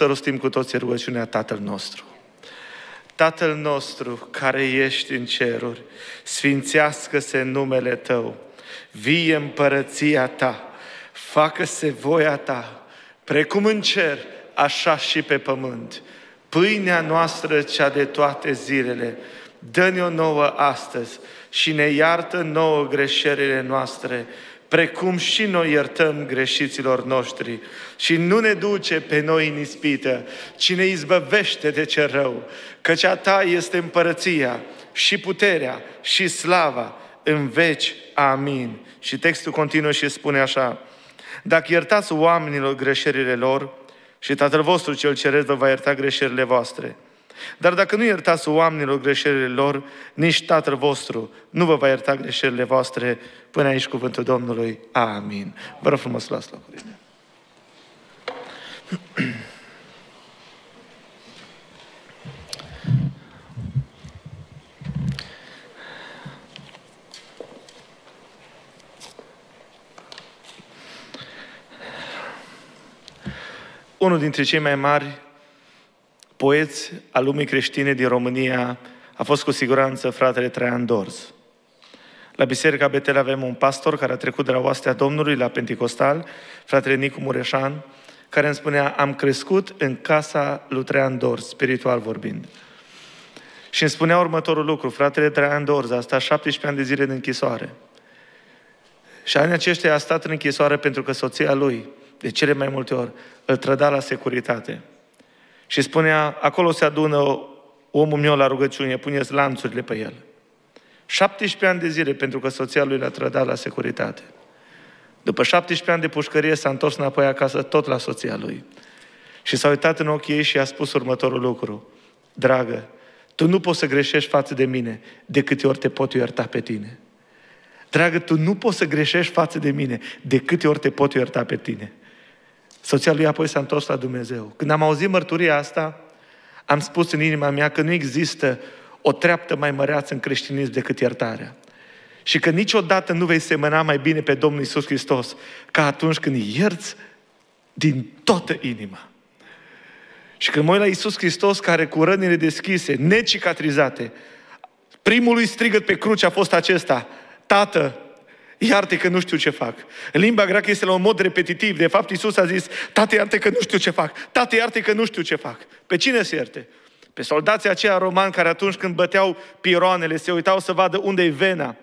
să rostim cu toții rugăciunea Tatăl nostru. Tatăl nostru care ești în ceruri, sfințească-se numele Tău, vie împărăția Ta, facă-se voia Ta, precum în cer, așa și pe pământ. Pâinea noastră cea de toate zilele, dă-ne-o nouă astăzi și ne iartă nouă greșelile noastre, precum și noi iertăm greșiților noștri și nu ne duce pe noi în ispită, ci ne izbăvește de ce rău, căci a Ta este împărăția și puterea și slava în veci. Amin. Și textul continuă și spune așa, dacă iertați oamenilor greșelile lor și Tatăl vostru cel Ceresc vă va ierta greșelile voastre. Dar dacă nu iertați oamenilor greșelile lor, nici Tatăl vostru nu vă va ierta greșelile voastre până aici cuvântul Domnului. Amin. Vă rog frumos, luați locurile. Unul dintre cei mai mari poeți al lumii creștine din România a fost cu siguranță fratele Traian Dorz. La Biserica Betel avem un pastor care a trecut de la oastea Domnului la Pentecostal, fratele Nicu Mureșan, care îmi spunea, am crescut în casa lui Traian Dorz, spiritual vorbind. Și îmi spunea următorul lucru, fratele Traian Dorz a stat 17 ani de zile în închisoare. Și anii aceștia a stat în închisoare pentru că soția lui, de cele mai multe ori, îl trăda la securitate. Și spunea, acolo se adună omul meu la rugăciune, puneți lanțurile pe el. 17 ani de zile pentru că soția lui l-a trădat la securitate. După 17 ani de pușcărie s-a întors înapoi acasă tot la soția lui. Și s-a uitat în ochii ei și a spus următorul lucru. Dragă, tu nu poți să greșești față de mine de câte ori te pot ierta pe tine. Dragă, tu nu poți să greșești față de mine de câte ori te pot ierta pe tine. Soția lui apoi s-a întors la Dumnezeu. Când am auzit mărturia asta, am spus în inima mea că nu există o treaptă mai măreață în creștinism decât iertarea. Și că niciodată nu vei semăna mai bine pe Domnul Isus Hristos ca atunci când ierți din toată inima. Și când mă uit la Iisus Hristos care cu rănile deschise, necicatrizate, primului strigăt pe cruce a fost acesta, Tată, iarte că nu știu ce fac. În limba greacă este la un mod repetitiv. De fapt, Isus a zis, Tată, iarte că nu știu ce fac. Tată, iarte că nu știu ce fac. Pe cine se ierte? Pe soldații aceia romani care atunci când băteau piroanele, se uitau să vadă unde e vena.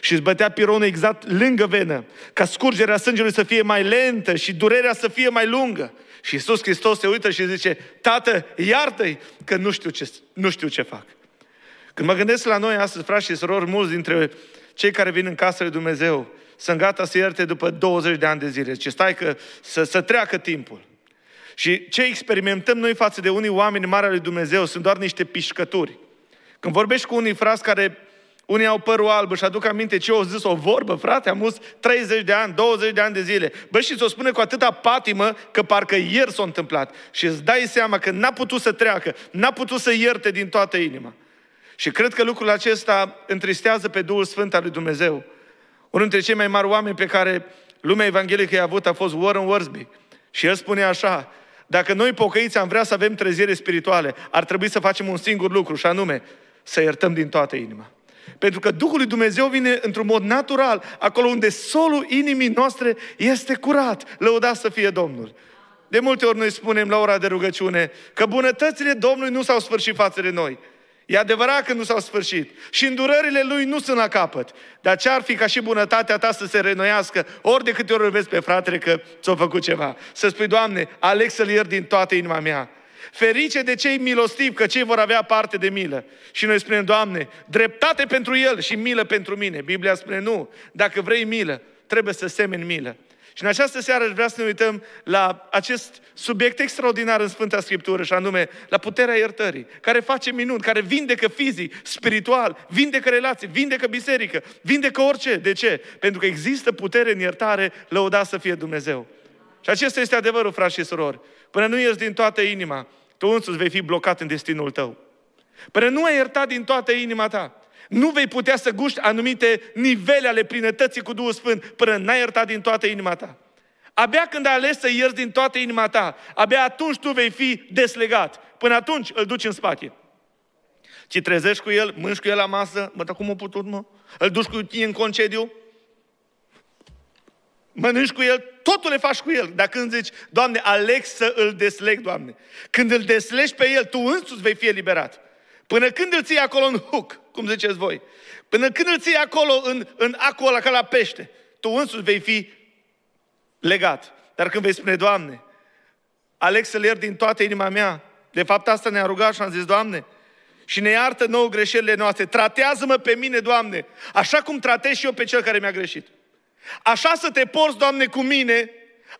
Și îți bătea pironul exact lângă venă, ca scurgerea sângelui să fie mai lentă și durerea să fie mai lungă. Și Iisus Hristos se uită și zice, Tată, iartă-i că nu știu ce, nu știu ce fac. Când mă gândesc la noi astăzi, frați și surori, mulți dintre cei care vin în casă lui Dumnezeu sunt gata să ierte după 20 de ani de zile. Ce stai că să, să treacă timpul. Și ce experimentăm noi față de unii oameni mari ale lui Dumnezeu sunt doar niște pișcături. Când vorbești cu unii frați care unii au părul alb și aduc aminte ce au zis o vorbă, frate, am us 30 de ani, 20 de ani de zile. Bă, și ți-o spune cu atâta patimă că parcă ieri s-a întâmplat. Și îți dai seama că n-a putut să treacă, n-a putut să ierte din toată inima. Și cred că lucrul acesta întristează pe Duhul Sfânt al lui Dumnezeu. Unul dintre cei mai mari oameni pe care lumea evanghelică i-a avut a fost Warren Worsby. Și el spune așa, dacă noi pocăiți am vrea să avem trezire spirituale, ar trebui să facem un singur lucru și anume să iertăm din toată inima. Pentru că Duhul lui Dumnezeu vine într-un mod natural, acolo unde solul inimii noastre este curat. Lăudați să fie Domnul. De multe ori noi spunem la ora de rugăciune că bunătățile Domnului nu s-au sfârșit față de noi. E adevărat că nu s-au sfârșit și îndurările lui nu sunt la capăt. Dar ce ar fi ca și bunătatea ta să se renoiască ori de câte ori îl vezi pe fratele că ți-a făcut ceva. Să spui, Doamne, aleg să-l iert din toată inima mea. Ferice de cei milostivi, că cei vor avea parte de milă. Și noi spunem, Doamne, dreptate pentru el și milă pentru mine. Biblia spune, nu, dacă vrei milă, trebuie să semeni milă. Și în această seară aș vrea să ne uităm la acest subiect extraordinar în Sfânta Scriptură și anume la puterea iertării, care face minuni, care vindecă fizic, spiritual, vindecă relații, vindecă biserică, vindecă orice. De ce? Pentru că există putere în iertare, lăuda să fie Dumnezeu. Și acesta este adevărul, frați și surori. Până nu ieși din toată inima, tu însuți vei fi blocat în destinul tău. Până nu ai iertat din toată inima ta, nu vei putea să guști anumite nivele ale plinătății cu Duhul Sfânt până n-ai iertat din toată inima ta. Abia când ai ales să ierți din toată inima ta, abia atunci tu vei fi deslegat. Până atunci îl duci în spate. Ci trezești cu el, mânci cu el la masă, mă, dar cum o putut, mă? Îl duci cu tine în concediu? Mănânci cu el, totul le faci cu el. Dar când zici, Doamne, aleg să îl desleg, Doamne. Când îl deslegi pe el, tu însuți vei fi eliberat. Până când îl ții acolo în hook, cum ziceți voi, până când îl ții acolo în, în acul ăla ca la pește, tu însuți vei fi legat. Dar când vei spune, Doamne, aleg să-L iert din toată inima mea, de fapt asta ne-a rugat și am zis, Doamne, și ne iartă nou greșelile noastre. Tratează-mă pe mine, Doamne, așa cum tratez și eu pe cel care mi-a greșit. Așa să te porți, Doamne, cu mine,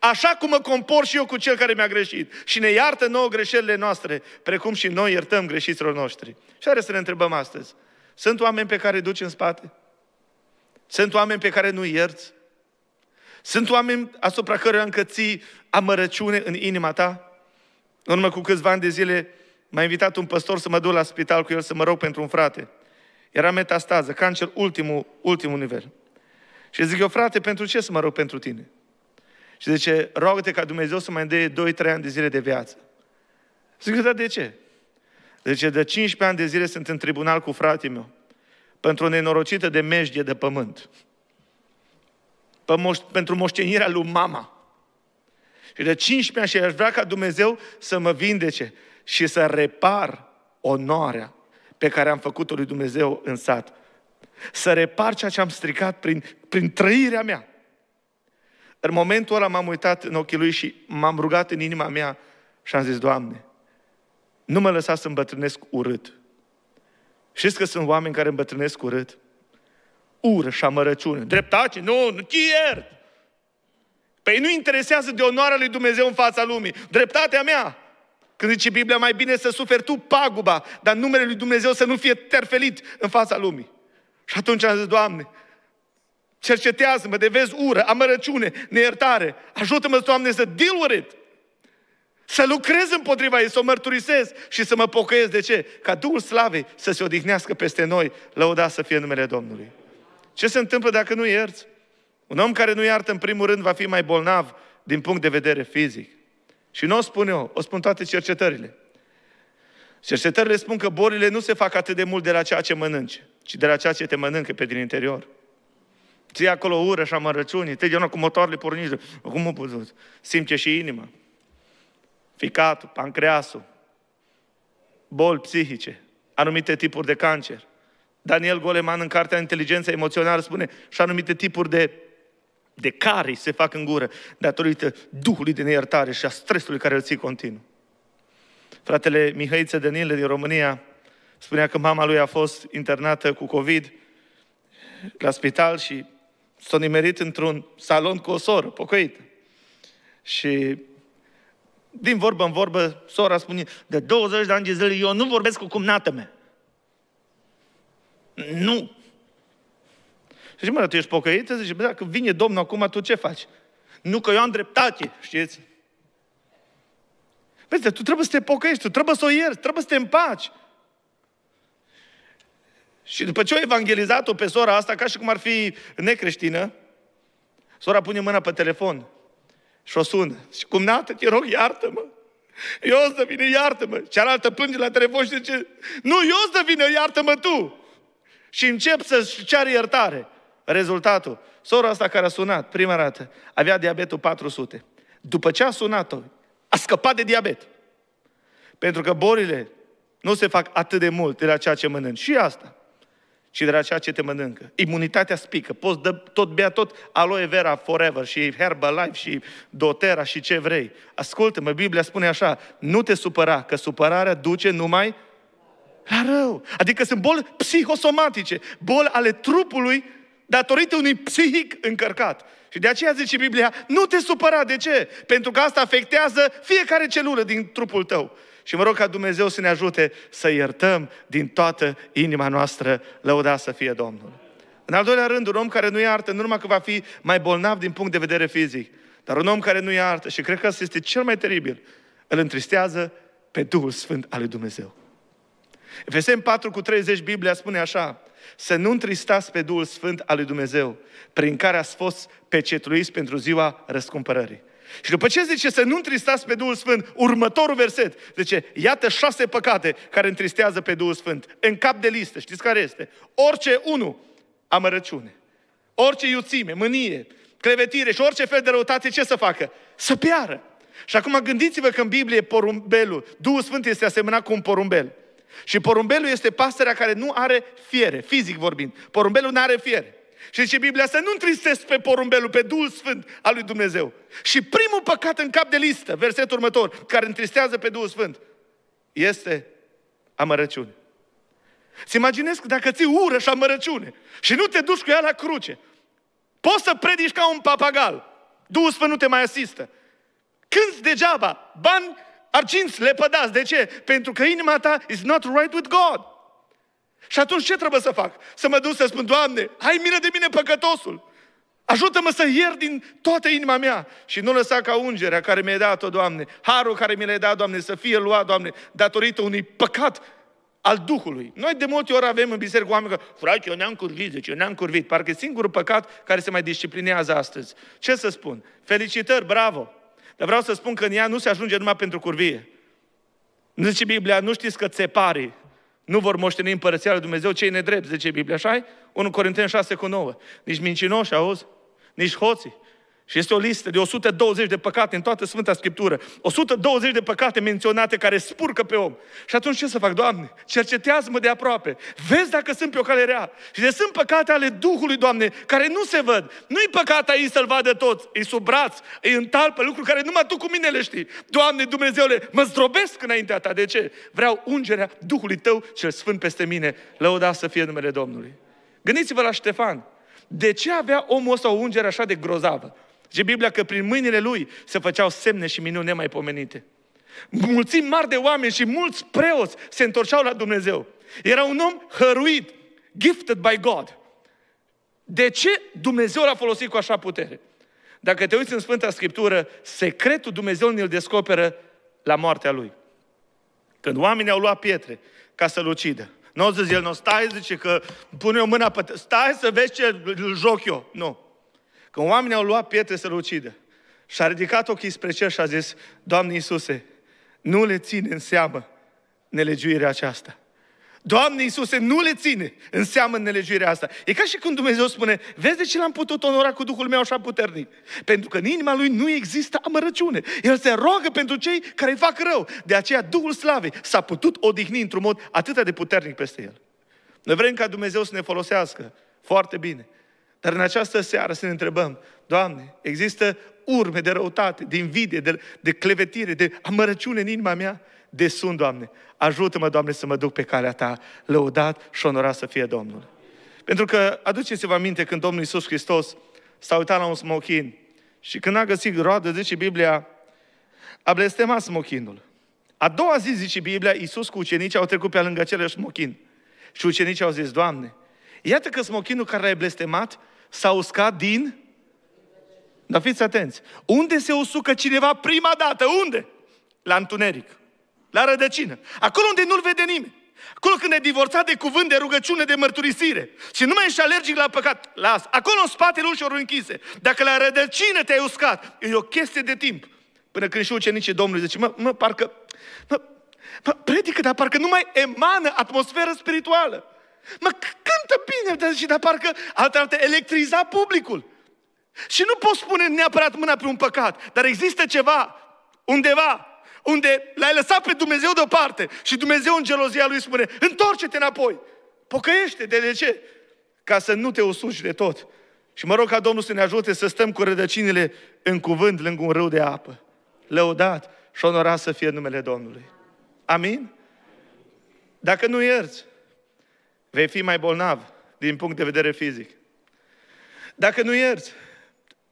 Așa cum mă compor și eu cu cel care mi-a greșit. Și ne iartă nouă greșelile noastre, precum și noi iertăm greșiților noștri. Și are să ne întrebăm astăzi. Sunt oameni pe care duci în spate? Sunt oameni pe care nu ierți? Sunt oameni asupra cărora încă ții amărăciune în inima ta? În urmă cu câțiva ani de zile m-a invitat un păstor să mă duc la spital cu el să mă rog pentru un frate. Era metastază, cancer ultimul, ultimul nivel. Și zic eu, frate, pentru ce să mă rog pentru tine? Și zice, roagă-te ca Dumnezeu să mai dea 2-3 ani de zile de viață. Zic, da, de ce? Zice, de 15 ani de zile sunt în tribunal cu fratele meu pentru o nenorocită de mejdie de pământ. Pe moș- pentru moștenirea lui mama. Și de 15 ani și aș vrea ca Dumnezeu să mă vindece și să repar onoarea pe care am făcut-o lui Dumnezeu în sat. Să repar ceea ce am stricat prin, prin trăirea mea. În momentul ăla m-am uitat în ochii lui și m-am rugat în inima mea și am zis, Doamne, nu mă lăsa să îmbătrânesc urât. Știți că sunt oameni care îmbătrânesc urât? Ură și amărăciune. Dreptate? Nu, nu te iert. Păi nu interesează de onoarea lui Dumnezeu în fața lumii. Dreptatea mea. Când zice Biblia, mai bine să suferi tu paguba, dar numele lui Dumnezeu să nu fie terfelit în fața lumii. Și atunci am zis, Doamne, Cercetează-mă de vezi ură, amărăciune, neiertare. Ajută-mă, Doamne, să deal with it. Să lucrez împotriva ei, să o mărturisesc și să mă pocăiesc. De ce? Ca Duhul Slavei să se odihnească peste noi, lăuda să fie numele Domnului. Ce se întâmplă dacă nu ierți? Un om care nu iartă, în primul rând, va fi mai bolnav din punct de vedere fizic. Și nu o spun eu, o spun toate cercetările. Cercetările spun că bolile nu se fac atât de mult de la ceea ce mănânci, ci de la ceea ce te mănâncă pe din interior. Ție acolo ură și amărăciune, te de cu motoarele pornite. Cum mă putut? Simte și inima. Ficatul, pancreasul, boli psihice, anumite tipuri de cancer. Daniel Goleman în cartea Inteligența Emoțională spune și anumite tipuri de de care se fac în gură datorită Duhului de neiertare și a stresului care îl ții continuu. Fratele Mihăiță Danile din România spunea că mama lui a fost internată cu COVID la spital și s-a nimerit într-un salon cu o soră pocăită. Și din vorbă în vorbă, sora spune, de 20 de ani de zile eu nu vorbesc cu cumnată mea. Nu. Și zice, mă, tu ești pocăită? Zice, bă, dacă vine Domnul acum, tu ce faci? Nu că eu am dreptate, știți? Vezi, tu trebuie să te pocăiești, tu trebuie să o ierți, trebuie să te împaci. Și după ce o evangelizat-o pe sora asta, ca și cum ar fi necreștină, sora pune mâna pe telefon și o sună. Și cum nată, te rog, iartă-mă. Eu o să vină, iartă-mă. Cealaltă plânge la telefon și zice, nu, eu o să vină, iartă-mă tu. Și încep să-și ceară iertare. Rezultatul, sora asta care a sunat prima dată, avea diabetul 400. După ce a sunat-o, a scăpat de diabet. Pentru că borile nu se fac atât de mult de la ceea ce mănânci. Și asta și de la ceea ce te mănâncă. Imunitatea spică. Poți dă, tot bea tot aloe vera forever și Herbalife și Dotera și ce vrei. Ascultă-mă, Biblia spune așa, nu te supăra, că supărarea duce numai la rău. Adică sunt boli psihosomatice, boli ale trupului datorită unui psihic încărcat. Și de aceea zice Biblia, nu te supăra. De ce? Pentru că asta afectează fiecare celulă din trupul tău. Și mă rog ca Dumnezeu să ne ajute să iertăm din toată inima noastră, lăuda să fie Domnul. În al doilea rând, un om care nu iartă, nu numai că va fi mai bolnav din punct de vedere fizic, dar un om care nu iartă, și cred că asta este cel mai teribil, îl întristează pe Duhul Sfânt al lui Dumnezeu. Efeseni 4 cu 30, Biblia spune așa, să nu întristați pe Duhul Sfânt al lui Dumnezeu, prin care ați fost pecetruiți pentru ziua răscumpărării. Și după ce zice să nu întristați pe Duhul Sfânt, următorul verset zice, iată șase păcate care întristează pe Duhul Sfânt. În cap de listă, știți care este? Orice, unu, amărăciune. Orice iuțime, mânie, clevetire și orice fel de răutate, ce să facă? Să piară. Și acum gândiți-vă că în Biblie porumbelul, Duhul Sfânt este asemănat cu un porumbel. Și porumbelul este pasărea care nu are fiere, fizic vorbind. Porumbelul nu are fiere. Și zice Biblia să nu întristez pe porumbelul, pe Duhul Sfânt al lui Dumnezeu. Și primul păcat în cap de listă, versetul următor, care întristează pe Duhul Sfânt, este amărăciune. Să imaginezi dacă ții ură și amărăciune și nu te duci cu ea la cruce, poți să predici ca un papagal. Duhul Sfânt nu te mai asistă. Când degeaba, bani le lepădați. De ce? Pentru că inima ta is not right with God. Și atunci ce trebuie să fac? Să mă duc să spun, Doamne, ai milă de mine păcătosul. Ajută-mă să ier din toată inima mea și nu lăsa ca ungerea care mi-ai dat-o, Doamne, harul care mi l-ai dat, Doamne, să fie luat, Doamne, datorită unui păcat al Duhului. Noi de multe ori avem în biserică oameni că, frate, eu ne-am curvit, deci eu ne-am curvit. Parcă e singurul păcat care se mai disciplinează astăzi. Ce să spun? Felicitări, bravo! Dar vreau să spun că în ea nu se ajunge numai pentru curvie. Nu zice Biblia, nu știți că țeparii nu vor moșteni împărăția lui Dumnezeu cei nedrept, zice Biblia, așa 1 Corinteni 6 cu 9. Nici mincinoși, auzi? Nici hoții, și este o listă de 120 de păcate în toată Sfânta Scriptură. 120 de păcate menționate care spurcă pe om. Și atunci ce să fac, Doamne? Cercetează-mă de aproape. Vezi dacă sunt pe o cale rea. Și de sunt păcate ale Duhului, Doamne, care nu se văd. Nu-i păcat aici să-l vadă toți. E sub braț, e în talpă, lucruri care numai Tu cu mine le știi. Doamne Dumnezeule, mă zdrobesc înaintea Ta. De ce? Vreau ungerea Duhului Tău cel Sfânt peste mine. Lăuda să fie numele Domnului. Gândiți-vă la Ștefan. De ce avea omul ăsta o ungere așa de grozavă? Zice Biblia că prin mâinile lui se făceau semne și minuni nemaipomenite. Mulți mari de oameni și mulți preoți se întorceau la Dumnezeu. Era un om hăruit, gifted by God. De ce Dumnezeu l-a folosit cu așa putere? Dacă te uiți în Sfânta Scriptură, secretul Dumnezeu ne-l descoperă la moartea lui. Când oamenii au luat pietre ca să-l ucidă. Nu o să el, nu, stai, zice că pune o mână pe... Stai să vezi ce joc eu. Nu. Când oamenii au luat pietre să-l ucidă și a ridicat ochii spre cer și a zis, Doamne Iisuse, nu le ține în seamă nelegiuirea aceasta. Doamne Iisuse, nu le ține în seamă nelegiuirea asta. E ca și când Dumnezeu spune, vezi de ce l-am putut onora cu Duhul meu așa puternic? Pentru că în inima lui nu există amărăciune. El se roagă pentru cei care îi fac rău. De aceea Duhul Slavei s-a putut odihni într-un mod atât de puternic peste el. Noi vrem ca Dumnezeu să ne folosească foarte bine. Dar în această seară să ne întrebăm, Doamne, există urme de răutate, de invidie, de, de clevetire, de amărăciune în inima mea? De sunt, Doamne, ajută-mă, Doamne, să mă duc pe calea Ta, lăudat și onorat să fie Domnul. Pentru că aduceți-vă aminte când Domnul Iisus Hristos s-a uitat la un smochin și când a găsit roadă, zice Biblia, a blestemat smochinul. A doua zi, zice Biblia, Iisus cu ucenicii au trecut pe lângă acele smochin. Și ucenicii au zis, Doamne, iată că smochinul care l-ai blestemat s-a uscat din... Dar fiți atenți. Unde se usucă cineva prima dată? Unde? La întuneric. La rădăcină. Acolo unde nu-l vede nimeni. Acolo când e divorțat de cuvânt, de rugăciune, de mărturisire și nu mai ești alergic la păcat, las. Acolo în spatele ușor închise. Dacă la rădăcină te-ai uscat, e o chestie de timp. Până când și ucenicii Domnului zice, mă, mă parcă, mă, mă, predică, dar parcă nu mai emană atmosferă spirituală. Mă cântă bine, dar zice, dar parcă altă electriza publicul. Și nu poți spune neapărat mâna pe un păcat, dar există ceva, undeva, unde l-ai lăsat pe Dumnezeu deoparte și Dumnezeu în gelozia lui spune, întoarce-te înapoi, pocăiește, de, de ce? Ca să nu te usuci de tot. Și mă rog ca Domnul să ne ajute să stăm cu rădăcinile în cuvânt lângă un râu de apă. Lăudat și onorat să fie numele Domnului. Amin? Dacă nu ierți, vei fi mai bolnav din punct de vedere fizic. Dacă nu ierți,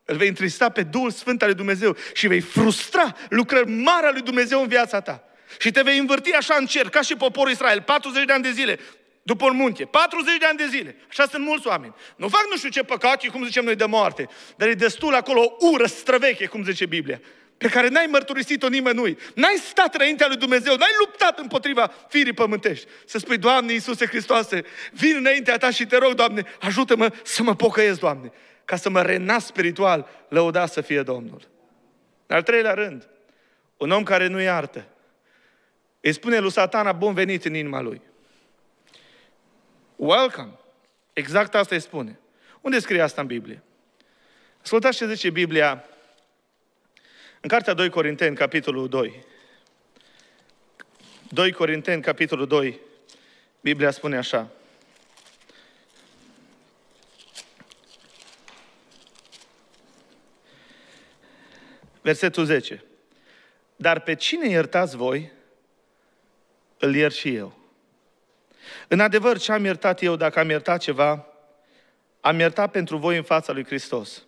îl vei întrista pe Duhul Sfânt al lui Dumnezeu și vei frustra lucrări mari lui Dumnezeu în viața ta. Și te vei învârti așa în cer, ca și poporul Israel, 40 de ani de zile, după un munte. 40 de ani de zile. Așa sunt mulți oameni. Nu fac nu știu ce păcate, cum zicem noi, de moarte, dar e destul acolo o ură străveche, cum zice Biblia pe care n-ai mărturisit-o nimănui, n-ai stat înaintea lui Dumnezeu, n-ai luptat împotriva firii pământești, să spui, Doamne Iisuse Hristoase, vin înaintea Ta și te rog, Doamne, ajută-mă să mă pocăiesc, Doamne, ca să mă renasc spiritual, lăuda să fie Domnul. În al treilea rând, un om care nu iartă, îi spune lui satana, bun venit în inima lui. Welcome. Exact asta îi spune. Unde scrie asta în Biblie? Ascultați ce zice Biblia în cartea 2 Corinteni, capitolul 2, 2 Corinteni, capitolul 2, Biblia spune așa. Versetul 10. Dar pe cine iertați voi, îl iert și eu. În adevăr, ce am iertat eu, dacă am iertat ceva, am iertat pentru voi în fața lui Hristos.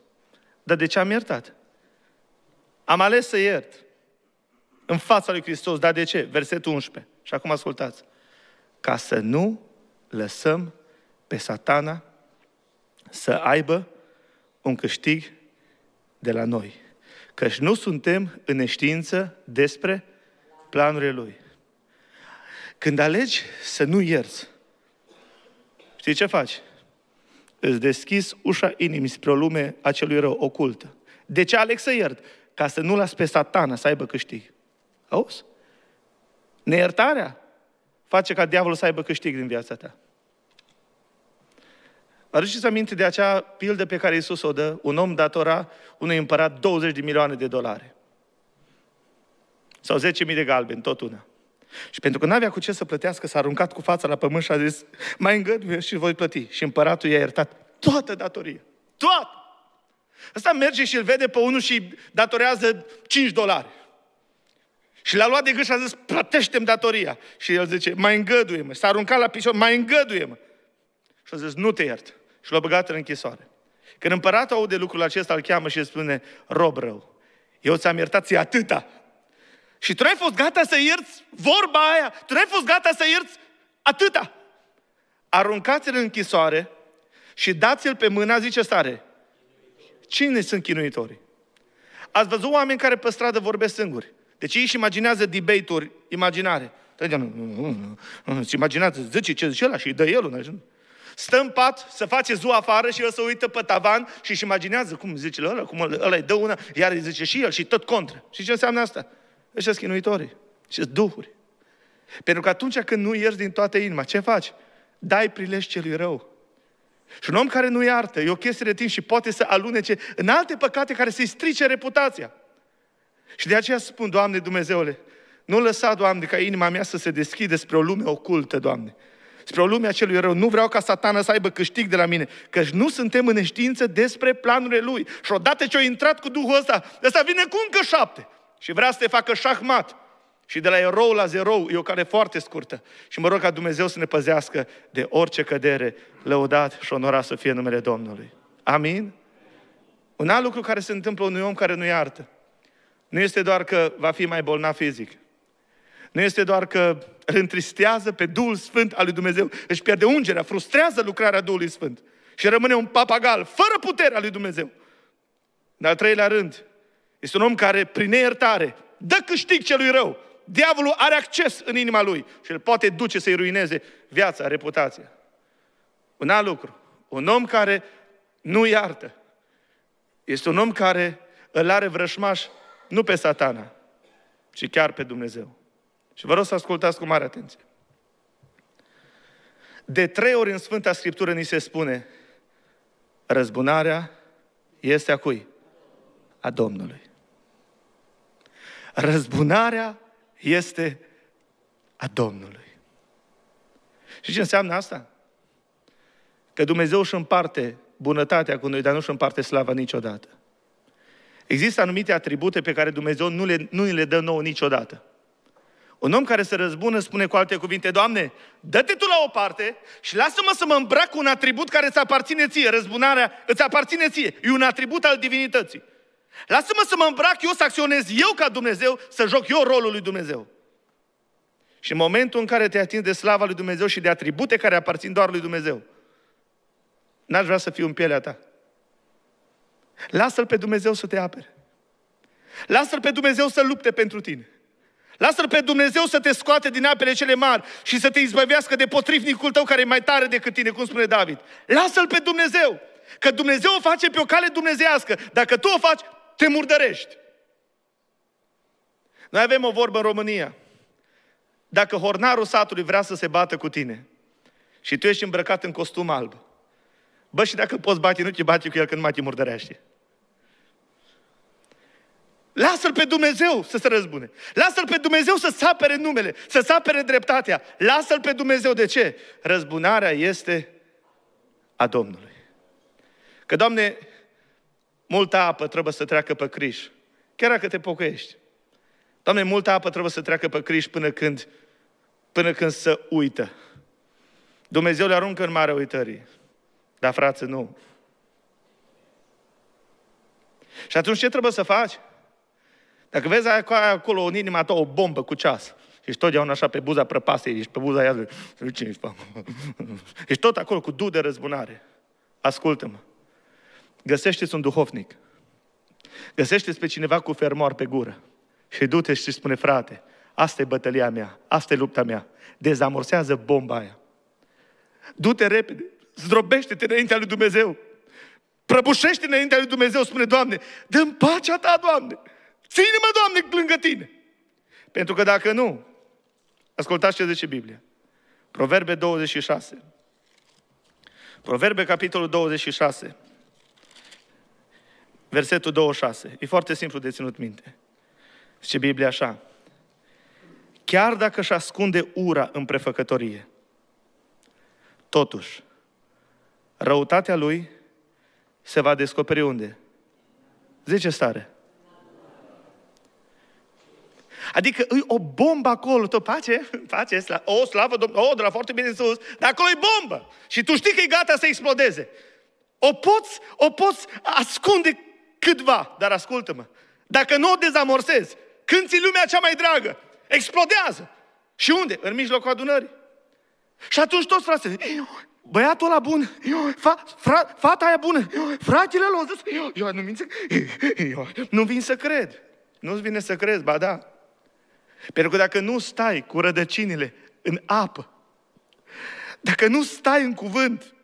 Dar de ce am iertat? Am ales să iert în fața lui Hristos. Dar de ce? Versetul 11. Și acum ascultați. Ca să nu lăsăm pe satana să aibă un câștig de la noi. Căci nu suntem în neștiință despre planurile lui. Când alegi să nu ierți, știi ce faci? Îți deschizi ușa inimii spre o lume a celui rău ocultă. De ce aleg să iert? ca să nu las pe satana să aibă câștig. Auzi? Neiertarea face ca diavolul să aibă câștig din viața ta. Vă să aminte de acea pildă pe care Iisus o dă, un om datora unui împărat 20 de milioane de dolari. Sau 10.000 de galbeni, tot una. Și pentru că nu avea cu ce să plătească, s-a aruncat cu fața la pământ și a zis, mai îngăduie și voi plăti. Și împăratul i-a iertat toată datoria. Toată! Ăsta merge și îl vede pe unul și datorează 5 dolari. Și l-a luat de gât și a zis, plătește-mi datoria. Și el zice, mai îngăduie-mă. S-a aruncat la picior, mai îngăduie-mă. Și a zis, nu te iert. Și l-a băgat în închisoare. Când împăratul aude lucrul acesta, îl cheamă și îi spune, rob rău, eu ți-am iertat ție atâta. Și tu ai fost gata să ierți vorba aia, tu ai fost gata să ierți atâta. Aruncați-l în închisoare și dați-l pe mâna, zice stare, Cine sunt chinuitorii? Ați văzut oameni care pe stradă vorbesc singuri. Deci ei își imaginează debate-uri imaginare. Deci, îți imaginează ce zice ăla și dă el una. Stă în pat, să face zu afară și el se uită pe tavan și își imaginează cum zice ăla, cum ăla îi dă una, iar îi zice și el și tot contra. Și ce înseamnă asta? Ăștia deci sunt Și duhuri. Pentru că atunci când nu ieși din toată inima, ce faci? Dai prilej celui rău. Și un om care nu iartă e o chestie de timp și poate să alunece în alte păcate care să-i strice reputația. Și de aceea spun, Doamne Dumnezeule, nu lăsa, Doamne, ca inima mea să se deschide spre o lume ocultă, Doamne. Spre o lume a celui rău. Nu vreau ca satana să aibă câștig de la mine, căci nu suntem în neștiință despre planurile lui. Și odată ce a intrat cu Duhul ăsta, ăsta vine cu încă șapte și vrea să te facă șahmat. Și de la erou la zerou e o cale foarte scurtă. Și mă rog ca Dumnezeu să ne păzească de orice cădere, lăudat și onorat să fie numele Domnului. Amin? Un alt lucru care se întâmplă unui om care nu iartă, nu este doar că va fi mai bolnav fizic, nu este doar că îl întristează pe Duhul Sfânt al lui Dumnezeu, își pierde ungerea, frustrează lucrarea Duhului Sfânt și rămâne un papagal fără al lui Dumnezeu. Dar al treilea rând, este un om care, prin neiertare, dă câștig celui rău diavolul are acces în inima lui și îl poate duce să-i ruineze viața, reputația. Un alt lucru, un om care nu iartă, este un om care îl are vrășmaș nu pe satana, ci chiar pe Dumnezeu. Și vă rog să ascultați cu mare atenție. De trei ori în Sfânta Scriptură ni se spune răzbunarea este a cui? A Domnului. Răzbunarea este a Domnului. Și ce înseamnă asta? Că Dumnezeu își împarte bunătatea cu noi, dar nu își împarte slava niciodată. Există anumite atribute pe care Dumnezeu nu, le, nu ni le dă nouă niciodată. Un om care se răzbună spune cu alte cuvinte, Doamne, dă-te tu la o parte și lasă-mă să mă îmbrac cu un atribut care îți aparține ție, răzbunarea îți aparține ție. E un atribut al divinității. Lasă-mă să mă îmbrac eu, să acționez eu ca Dumnezeu, să joc eu rolul lui Dumnezeu. Și în momentul în care te atingi de slava lui Dumnezeu și de atribute care aparțin doar lui Dumnezeu, n-aș vrea să fiu în pielea ta. Lasă-L pe Dumnezeu să te apere. Lasă-L pe Dumnezeu să lupte pentru tine. Lasă-L pe Dumnezeu să te scoate din apele cele mari și să te izbăvească de potrivnicul tău care e mai tare decât tine, cum spune David. Lasă-L pe Dumnezeu! Că Dumnezeu o face pe o cale dumnezească. Dacă tu o faci, te murdărești. Noi avem o vorbă în România. Dacă hornarul satului vrea să se bată cu tine și tu ești îmbrăcat în costum alb, bă, și dacă poți bate, nu te bate cu el, când mai te murdărește. Lasă-L pe Dumnezeu să se răzbune. Lasă-L pe Dumnezeu să sapere numele, să sapere dreptatea. Lasă-L pe Dumnezeu. De ce? Răzbunarea este a Domnului. Că, Doamne, multă apă trebuie să treacă pe criș. Chiar dacă te pocăiești. Doamne, multă apă trebuie să treacă pe criș până când, până când să uită. Dumnezeu le aruncă în mare uitării. Dar, frate, nu. Și atunci ce trebuie să faci? Dacă vezi acolo în inima ta o bombă cu ceas, ești totdeauna așa pe buza prăpastei, ești pe buza iadului, ești tot acolo cu du de răzbunare. Ascultă-mă găsește-ți un duhovnic. găsește găsește-ți pe cineva cu fermoar pe gură. Și du-te și spune, frate, asta e bătălia mea, asta e lupta mea. Dezamorsează bomba aia. Du-te repede, zdrobește-te înaintea lui Dumnezeu. Prăbușește înaintea lui Dumnezeu, spune, Doamne, dă-mi pacea ta, Doamne. Ține-mă, Doamne, lângă tine. Pentru că dacă nu, ascultați ce zice Biblia. Proverbe 26. Proverbe capitolul 26 versetul 26. E foarte simplu de ținut minte. Zice Biblia așa. Chiar dacă își ascunde ura în prefăcătorie, totuși, răutatea lui se va descoperi unde? Zice stare. Adică e o bombă acolo, tot pace, pace, sla, o slavă, Domnului, o, de la foarte bine în sus, dar acolo e bombă. Și tu știi că e gata să explodeze. O poți, o poți ascunde câtva, dar ascultă-mă, dacă nu o dezamorsezi, când ți lumea cea mai dragă, explodează. Și unde? În mijlocul adunării. Și atunci toți frate, băiatul ăla bun, fa, fra, fata aia bună, fratele l-a zis, eu, eu nu mințe, eu, nu vin să cred. Nu-ți vine să crezi, ba da. Pentru că dacă nu stai cu rădăcinile în apă, dacă nu stai în cuvânt,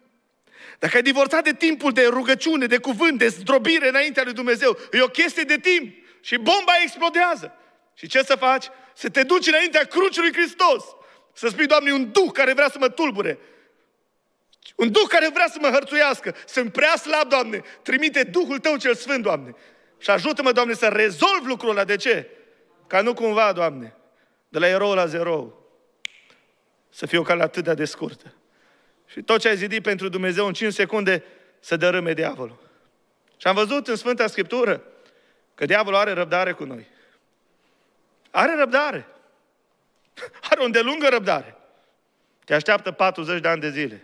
dacă ai divorțat de timpul de rugăciune, de cuvânt, de zdrobire înaintea lui Dumnezeu, e o chestie de timp și bomba explodează. Și ce să faci? Să te duci înaintea crucii lui Hristos. Să spui, Doamne, un duh care vrea să mă tulbure. Un duh care vrea să mă hărțuiască. Sunt prea slab, Doamne. Trimite Duhul Tău cel Sfânt, Doamne. Și ajută-mă, Doamne, să rezolv lucrul ăla. De ce? Ca nu cumva, Doamne, de la erou la zero, să fie o cale atât de scurtă și tot ce ai zidit pentru Dumnezeu în 5 secunde să dărâme diavolul. Și am văzut în Sfânta Scriptură că diavolul are răbdare cu noi. Are răbdare. Are o îndelungă răbdare. Te așteaptă 40 de ani de zile.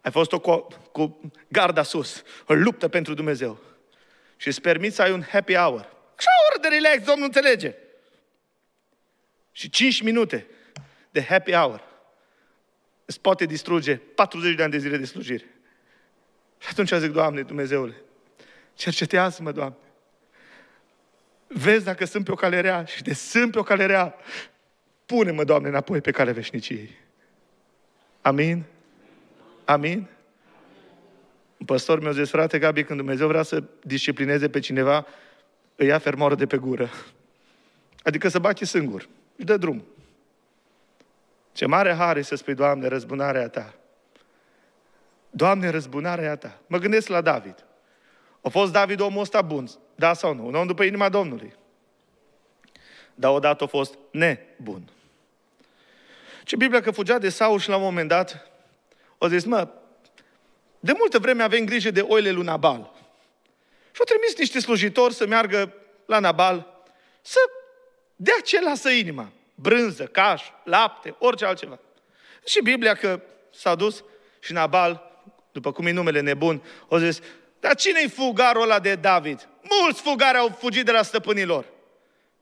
Ai fost-o cu, cu garda sus, o luptă pentru Dumnezeu. Și îți permiți să ai un happy hour. Și o oră de relax, Domnul înțelege. Și 5 minute de happy hour îți poate distruge 40 de ani de zile de slujire. Și atunci zic, Doamne, Dumnezeule, cercetează-mă, Doamne. Vezi dacă sunt pe o cale rea și de sunt pe o cale rea, pune-mă, Doamne, înapoi pe calea veșniciei. Amin? Amin? Un păstor mi-a zis, frate Gabi, când Dumnezeu vrea să disciplineze pe cineva, îi ia fermoară de pe gură. Adică să bate singur. Îi dă drum. Ce mare hare să spui, Doamne, răzbunarea Ta. Doamne, răzbunarea Ta. Mă gândesc la David. A fost David omul ăsta bun, da sau nu? Un om după inima Domnului. Dar odată a fost nebun. Ce Biblia că fugea de Saul și la un moment dat a zis, mă, de multă vreme avem grijă de oile lui Nabal. Și au trimis niște slujitori să meargă la Nabal să dea ce lasă inima brânză, caș, lapte, orice altceva. Și Biblia că s-a dus și Nabal, după cum e numele nebun, o zis, dar cine-i fugarul ăla de David? Mulți fugari au fugit de la stăpânilor.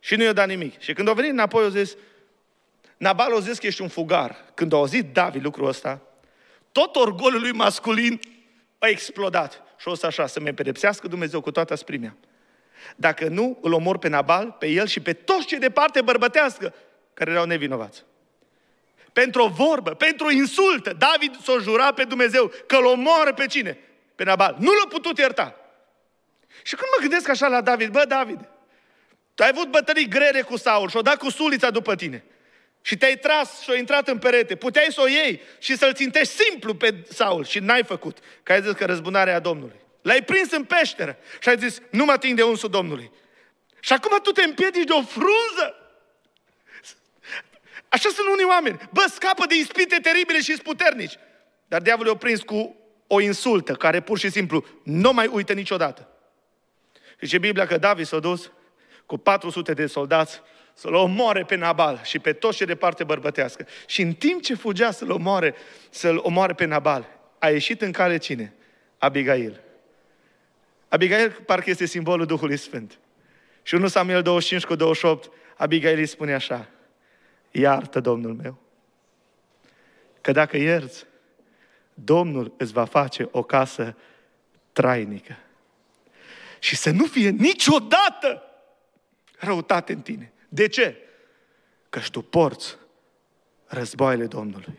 Și nu i-a dat nimic. Și când au venit înapoi, au zis, Nabal a zis că ești un fugar. Când a auzit David lucrul ăsta, tot orgolul lui masculin a explodat. Și o să așa, să mă pedepsească Dumnezeu cu toată sprimea. Dacă nu, îl omor pe Nabal, pe el și pe toți cei de parte bărbătească care erau nevinovați. Pentru o vorbă, pentru o insultă, David s-o jura pe Dumnezeu că l omoară pe cine? Pe Nabal. Nu l-a putut ierta. Și când mă gândesc așa la David, bă, David, tu ai avut bătării grele cu Saul și-o dat cu sulița după tine. Și te-ai tras și-o intrat în perete. Puteai să o iei și să-l țintești simplu pe Saul și n-ai făcut. Că ai zis că răzbunarea a Domnului. L-ai prins în peșteră și ai zis, nu mă ating de unsul Domnului. Și acum tu te împiedici de o frunză Așa sunt unii oameni. Bă, scapă de ispite teribile și puternici. Dar diavolul e prins cu o insultă care pur și simplu nu mai uită niciodată. Zice Biblia că David s-a dus cu 400 de soldați să-l omoare pe Nabal și pe toți ce de parte bărbătească. Și în timp ce fugea să-l omoare, să-l omoare pe Nabal, a ieșit în cale cine? Abigail. Abigail parcă este simbolul Duhului Sfânt. Și 1 Samuel 25 cu 28, Abigail îi spune așa, iartă Domnul meu. Că dacă ierți, Domnul îți va face o casă trainică. Și să nu fie niciodată răutate în tine. De ce? Că și tu porți războaiele Domnului.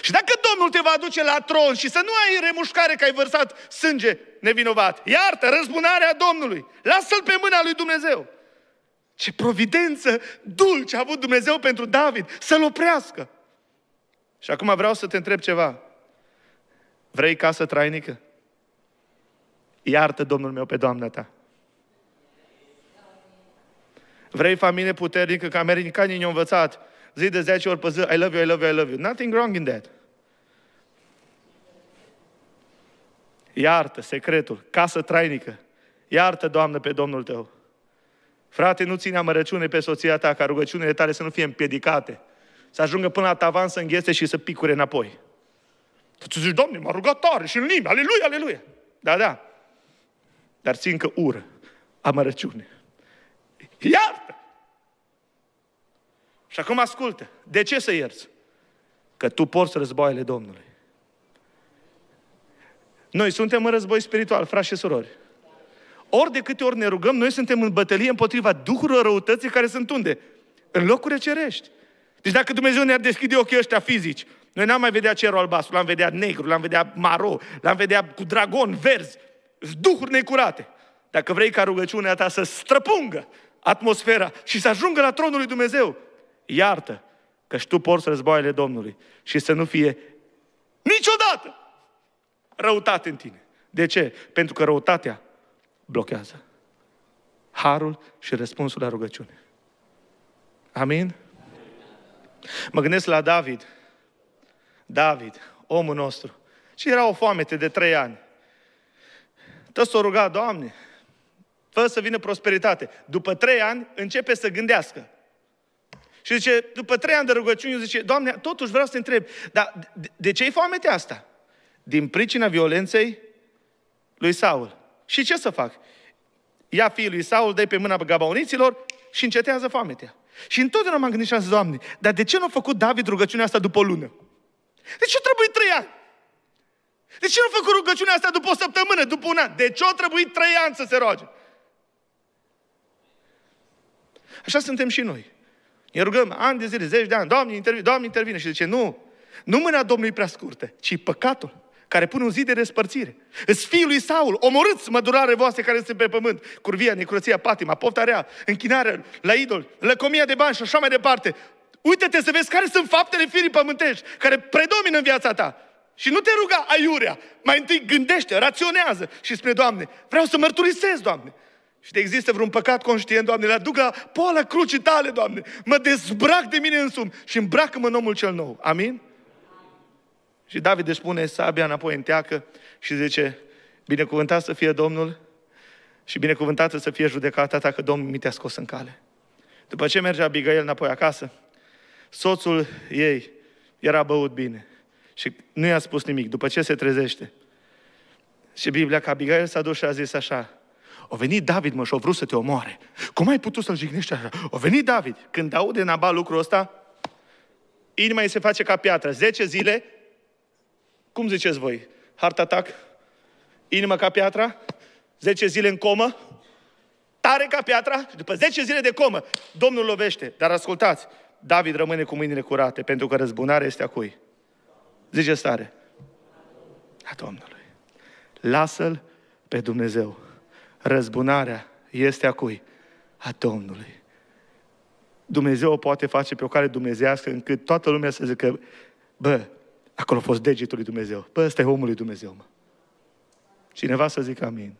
Și dacă Domnul te va aduce la tron și să nu ai remușcare că ai vărsat sânge nevinovat, iartă răzbunarea Domnului, lasă-l pe mâna lui Dumnezeu. Ce providență dulce a avut Dumnezeu pentru David să-l oprească. Și acum vreau să te întreb ceva. Vrei casă trainică? Iartă, Domnul meu, pe Doamna ta. Vrei familie puternică, că americanii ne-au învățat zi de 10 ori pe zi, I love you, I love you, I love you. Nothing wrong in that. Iartă, secretul, casă trainică. Iartă, Doamnă, pe Domnul tău. Frate, nu ține amărăciune pe soția ta ca rugăciunile tale să nu fie împiedicate. Să ajungă până la tavan să înghețe și să picure înapoi. Tu, zici, Doamne, m-a rugat tare și în limbi, aleluia, aleluia. Da, da. Dar țin că ură, amărăciune. Iartă! Și acum ascultă. De ce să ierți? Că tu porți războaiele Domnului. Noi suntem în război spiritual, frați și surori. Ori de câte ori ne rugăm, noi suntem în bătălie împotriva duhurilor răutății care sunt unde? În locuri cerești. Deci dacă Dumnezeu ne-ar deschide ochii ăștia fizici, noi n-am mai vedea cerul albastru, l-am vedea negru, l-am vedea maro, l-am vedea cu dragon, verzi, duhuri necurate. Dacă vrei ca rugăciunea ta să străpungă atmosfera și să ajungă la tronul lui Dumnezeu, iartă că și tu porți războaiele Domnului și să nu fie niciodată răutate în tine. De ce? Pentru că răutatea blochează. Harul și răspunsul la rugăciune. Amin? Mă gândesc la David. David, omul nostru. Și era o foamete de trei ani. Tot s-o ruga, Doamne, fă să vină prosperitate. După trei ani, începe să gândească. Și zice, după trei ani de rugăciune, zice, Doamne, totuși vreau să te întreb, dar de ce e foamete asta? Din pricina violenței lui Saul. Și ce să fac? Ia fiul lui Saul, dă pe mâna gabaoniților și încetează foametea. Și întotdeauna m-am gândit și am zis, Doamne, dar de ce nu a făcut David rugăciunea asta după o lună? De ce trebuie trei ani? De ce nu a făcut rugăciunea asta după o săptămână, după un an? De ce a trebuit trei ani să se roage? Așa suntem și noi. Ne rugăm ani de zile, zeci de ani, Doamne intervine, Doamne intervine. Și zice, nu, nu mâna Domnului prea scurtă, ci păcatul care pune un zid de despărțire. Îți fiul lui Saul, omorâți mădurare voastre care sunt pe pământ, curvia, necurăția, patima, poftarea, închinarea la idol, lăcomia de bani și așa mai departe. Uită-te să vezi care sunt faptele firii pământești, care predomină în viața ta. Și nu te ruga aiurea, mai întâi gândește, raționează și spune, Doamne, vreau să mărturisesc, Doamne. Și te există vreun păcat conștient, Doamne, le aduc la poala crucii tale, Doamne. Mă dezbrac de mine însumi și îmbracă-mă în omul cel nou. Amin? Și David își pune sabia înapoi în teacă și zice, binecuvântat să fie Domnul și binecuvântată să fie judecata ta că Domnul mi te-a scos în cale. După ce merge Abigail înapoi acasă, soțul ei era băut bine și nu i-a spus nimic. După ce se trezește, și Biblia că Abigail s-a dus și a zis așa, o venit David, mă, și-o vrut să te omoare. Cum ai putut să-l jignești așa? O venit David. Când aude Naba lucrul ăsta, inima îi se face ca piatră. Zece zile cum ziceți voi? Heart attack? inima ca piatra? 10 zile în comă? Tare ca piatra? După 10 zile de comă, Domnul lovește. Dar ascultați, David rămâne cu mâinile curate, pentru că răzbunarea este a cui? Zice stare. A Domnului. Lasă-l pe Dumnezeu. Răzbunarea este a cui? A Domnului. Dumnezeu o poate face pe o cale dumnezească încât toată lumea să zică, bă, Acolo a fost degetul lui Dumnezeu. Păi ăsta e omul lui Dumnezeu, mă. Cineva să zică amin.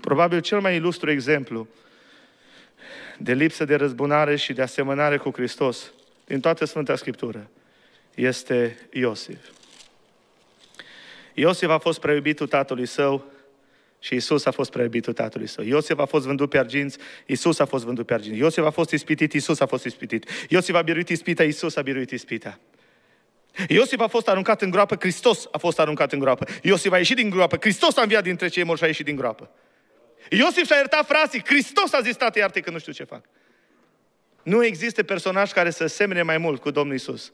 Probabil cel mai ilustru exemplu de lipsă de răzbunare și de asemănare cu Hristos din toată Sfânta Scriptură este Iosif. Iosif a fost preiubitul tatălui său și Isus a fost preiubitul tatălui său. Iosif a fost vândut pe arginți, Isus a fost vândut pe arginți. Iosif a fost ispitit, Isus a fost ispitit. Iosif a biruit ispita, Isus a biruit ispita. Iosif a fost aruncat în groapă, Hristos a fost aruncat în groapă. Iosif a ieșit din groapă, Hristos a înviat dintre cei morți și a ieșit din groapă. Iosif s a iertat frații, Hristos a zis, tată, iarte că nu știu ce fac. Nu există personaj care să semene mai mult cu Domnul Isus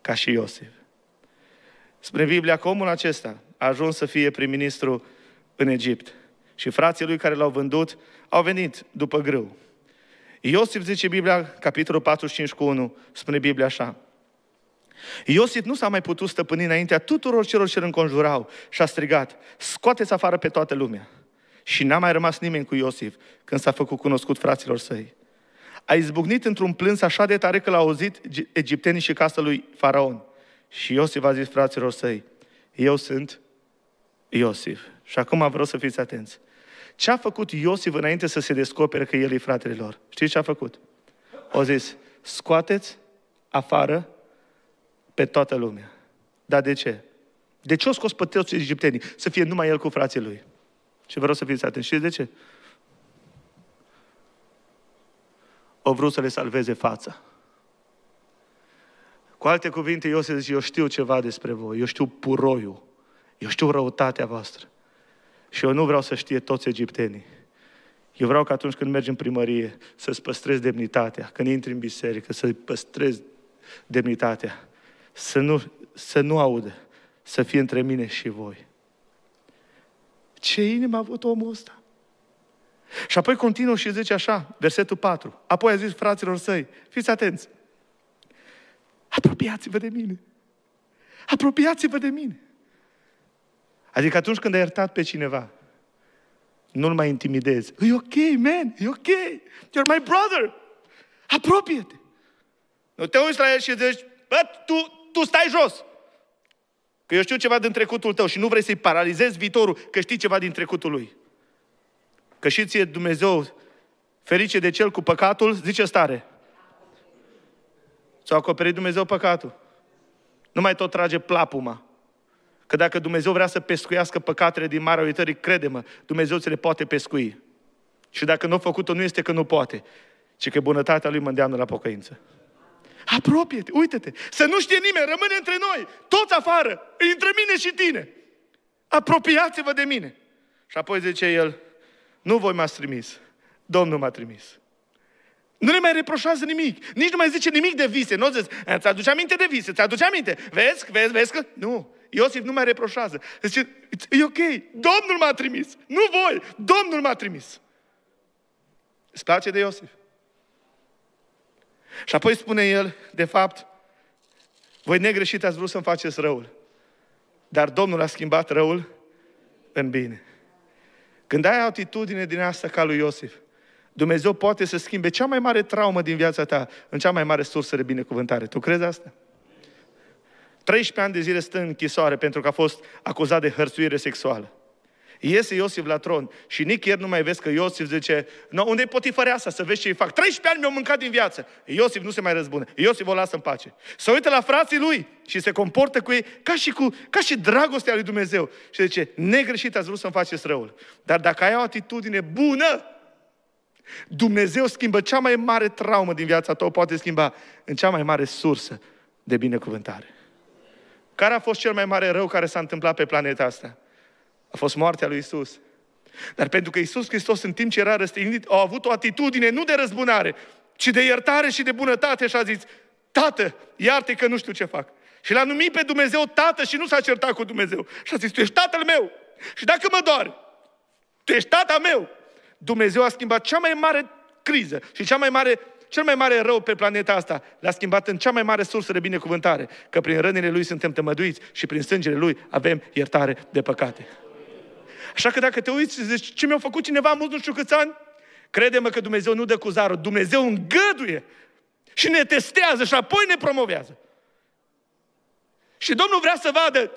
ca și Iosif. Spre Biblia că omul acesta a ajuns să fie prim-ministru în Egipt. Și frații lui care l-au vândut au venit după grâu. Iosif zice Biblia, capitolul 45 cu 1, spune Biblia așa. Iosif nu s-a mai putut stăpâni înaintea tuturor celor ce îl înconjurau și a strigat, scoateți afară pe toată lumea. Și n-a mai rămas nimeni cu Iosif când s-a făcut cunoscut fraților săi. A izbucnit într-un plâns așa de tare că l-au auzit egiptenii și casa lui Faraon. Și Iosif a zis fraților săi, eu sunt Iosif. Și acum vreau să fiți atenți. Ce a făcut Iosif înainte să se descopere că el e fratele lor? Știți ce a făcut? O zis, scoateți afară pe toată lumea. Dar de ce? De ce o scos pe toți egiptenii? Să fie numai el cu frații lui. Și vreau să fiți atenți. Și de ce? O vrut să le salveze fața. Cu alte cuvinte, eu să zic, eu știu ceva despre voi, eu știu puroiul, eu știu răutatea voastră. Și eu nu vreau să știe toți egiptenii. Eu vreau că atunci când mergi în primărie să-ți păstrezi demnitatea, când intri în biserică să-ți păstrezi demnitatea să nu, să nu audă, să fie între mine și voi. Ce inimă a avut omul ăsta? Și apoi continuă și zice așa, versetul 4. Apoi a zis fraților săi, fiți atenți, apropiați-vă de mine. Apropiați-vă de mine. Adică atunci când ai iertat pe cineva, nu-l mai intimidezi. E ok, man, e ok. You're my brother. Apropie-te. Nu te uiți la el și zici, bă, tu, tu stai jos. Că eu știu ceva din trecutul tău și nu vrei să-i paralizezi viitorul, că știi ceva din trecutul lui. Că și ție Dumnezeu, ferice de cel cu păcatul, zice stare. s a acoperit Dumnezeu păcatul. Nu mai tot trage plapuma. Că dacă Dumnezeu vrea să pescuiască păcatele din marea uitării, crede-mă, Dumnezeu ți le poate pescui. Și dacă nu a făcut-o, nu este că nu poate, ci că bunătatea Lui mă îndeamnă la pocăință. Apropie-te, uite-te. Să nu știe nimeni, rămâne între noi, toți afară, între mine și tine. Apropiați-vă de mine. Și apoi zice el, nu voi m-ați trimis, Domnul m-a trimis. Nu ne mai reproșează nimic. Nici nu mai zice nimic de vise. Nu zice, îți aduce aminte de vise, îți aduce aminte. Vezi, vezi, vezi că... Nu. Iosif nu mai reproșează. Zice, e ok, Domnul m-a trimis. Nu voi, Domnul m-a trimis. Îți place de Iosif? Și apoi spune el, de fapt, voi negreșit ați vrut să-mi faceți răul. Dar Domnul a schimbat răul în bine. Când ai atitudine din asta ca lui Iosif, Dumnezeu poate să schimbe cea mai mare traumă din viața ta în cea mai mare sursă de binecuvântare. Tu crezi asta? 13 ani de zile stă în închisoare pentru că a fost acuzat de hărțuire sexuală. Iese Iosif la tron și nicăieri nu mai vezi că Iosif zice, no, unde-i asta să vezi ce îi fac? 13 ani mi-au mâncat din viață. Iosif nu se mai răzbună. Iosif o lasă în pace. Se uită la frații lui și se comportă cu ei ca și, cu, ca și dragostea lui Dumnezeu. Și zice, negreșit ați vrut să-mi faceți răul. Dar dacă ai o atitudine bună, Dumnezeu schimbă cea mai mare traumă din viața ta, o poate schimba în cea mai mare sursă de binecuvântare. Care a fost cel mai mare rău care s-a întâmplat pe planeta asta? a fost moartea lui Isus. Dar pentru că Isus Hristos în timp ce era răstignit, a avut o atitudine nu de răzbunare, ci de iertare și de bunătate și a zis, Tată, iartă că nu știu ce fac. Și l-a numit pe Dumnezeu Tată și nu s-a certat cu Dumnezeu. Și a zis, Tu ești Tatăl meu și dacă mă doare, Tu ești Tata meu. Dumnezeu a schimbat cea mai mare criză și cea mai mare cel mai mare rău pe planeta asta l-a schimbat în cea mai mare sursă de binecuvântare, că prin rănile lui suntem tămăduiți și prin sângele lui avem iertare de păcate. Așa că dacă te uiți și zici, ce mi-a făcut cineva mult nu știu câți ani, crede-mă că Dumnezeu nu dă cu zarul, Dumnezeu îngăduie și ne testează și apoi ne promovează. Și Domnul vrea să vadă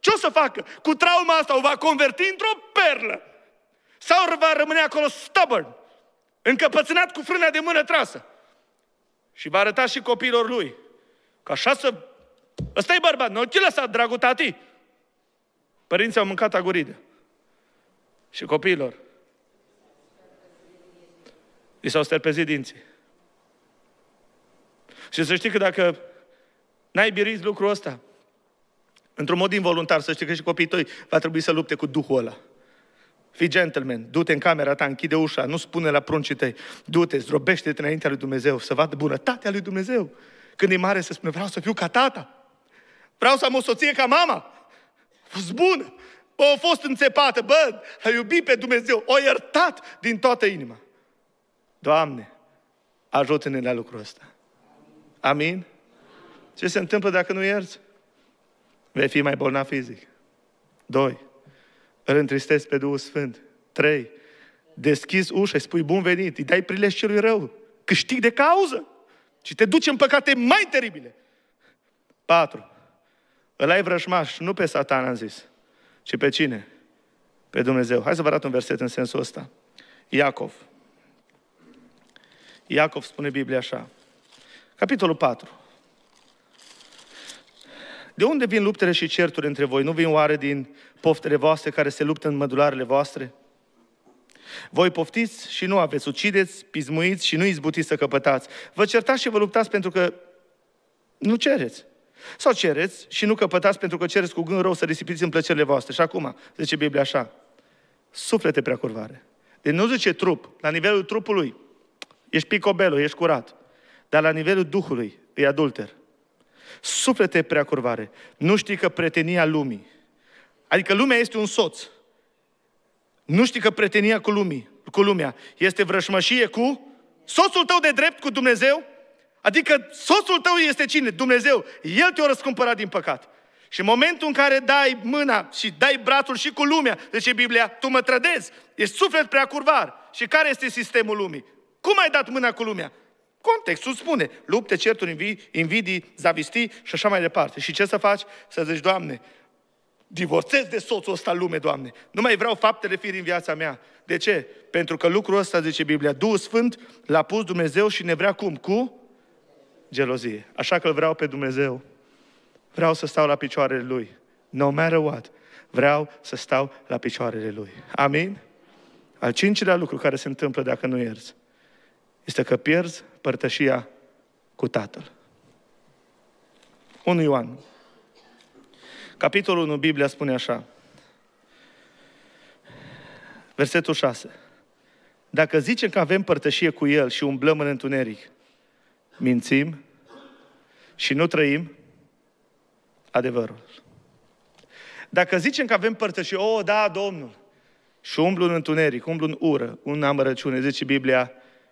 ce o să facă. Cu trauma asta o va converti într-o perlă. Sau va rămâne acolo stubborn, încăpățânat cu frâna de mână trasă. Și va arăta și copiilor lui. Că așa să... Ăsta e bărbat, nu l lăsat, dragul tati. Părinții au mâncat aguride. Și copiilor. I s-au sterpezit dinții. Și să știi că dacă n-ai birit lucrul ăsta, într-un mod involuntar, să știi că și copiii tăi va trebui să lupte cu Duhul ăla. Fii gentleman, du-te în camera ta, închide ușa, nu spune la pruncii tăi, du-te, zdrobește-te înaintea lui Dumnezeu, să vadă bunătatea lui Dumnezeu. Când e mare să spune, vreau să fiu ca tata, vreau să am o soție ca mama, fost bună, a fost înțepată, bă, a iubit pe Dumnezeu, o iertat din toată inima. Doamne, ajută-ne la lucrul ăsta. Amin? Ce se întâmplă dacă nu ierți? Vei fi mai bolnav fizic. Doi. Îl întristezi pe Duhul Sfânt. Trei, Deschizi ușa, spui bun venit, îi dai prilej celui rău. Câștig de cauză. Și te duci în păcate mai teribile. Patru, Îl ai vrăjmaș, nu pe satan, am zis. Și pe cine? Pe Dumnezeu. Hai să vă arăt un verset în sensul ăsta. Iacov. Iacov spune Biblia așa. Capitolul 4. De unde vin luptele și certuri între voi? Nu vin oare din poftele voastre care se luptă în mădularele voastre? Voi poftiți și nu aveți, ucideți, pismuiți și nu izbutiți să căpătați. Vă certați și vă luptați pentru că nu cereți. Sau cereți și nu căpătați pentru că cereți cu gând rău să risipiți în plăcerile voastre. Și acum, zice Biblia așa, suflete prea curvare. Deci nu zice trup, la nivelul trupului, ești picobelo, ești curat. Dar la nivelul Duhului, e adulter. Suflete prea curvare. Nu știi că pretenia lumii. Adică lumea este un soț. Nu știi că pretenia cu, lumii, cu lumea este vrășmășie cu soțul tău de drept cu Dumnezeu? Adică soțul tău este cine? Dumnezeu. El te-a răscumpărat din păcat. Și în momentul în care dai mâna și dai brațul și cu lumea, zice Biblia, tu mă trădezi, E suflet prea curvar. Și care este sistemul lumii? Cum ai dat mâna cu lumea? Contextul spune, lupte, certuri, invidii, invidii zavistii și așa mai departe. Și ce să faci? Să zici, Doamne, divorțez de soțul ăsta lume, Doamne. Nu mai vreau faptele firii în viața mea. De ce? Pentru că lucrul ăsta, zice Biblia, Duhul Sfânt l-a pus Dumnezeu și ne vrea cum? Cu gelozie. Așa că îl vreau pe Dumnezeu. Vreau să stau la picioarele Lui. No matter what. Vreau să stau la picioarele Lui. Amin? Al cincilea lucru care se întâmplă dacă nu ierzi este că pierzi părtășia cu Tatăl. 1 Ioan. Capitolul 1, Biblia spune așa. Versetul 6. Dacă zicem că avem părtășie cu El și umblăm în întuneric, mințim și nu trăim adevărul. Dacă zicem că avem părtășie, o, da, Domnul, și umblu în întuneric, umblu în ură, în amărăciune, zice Biblia,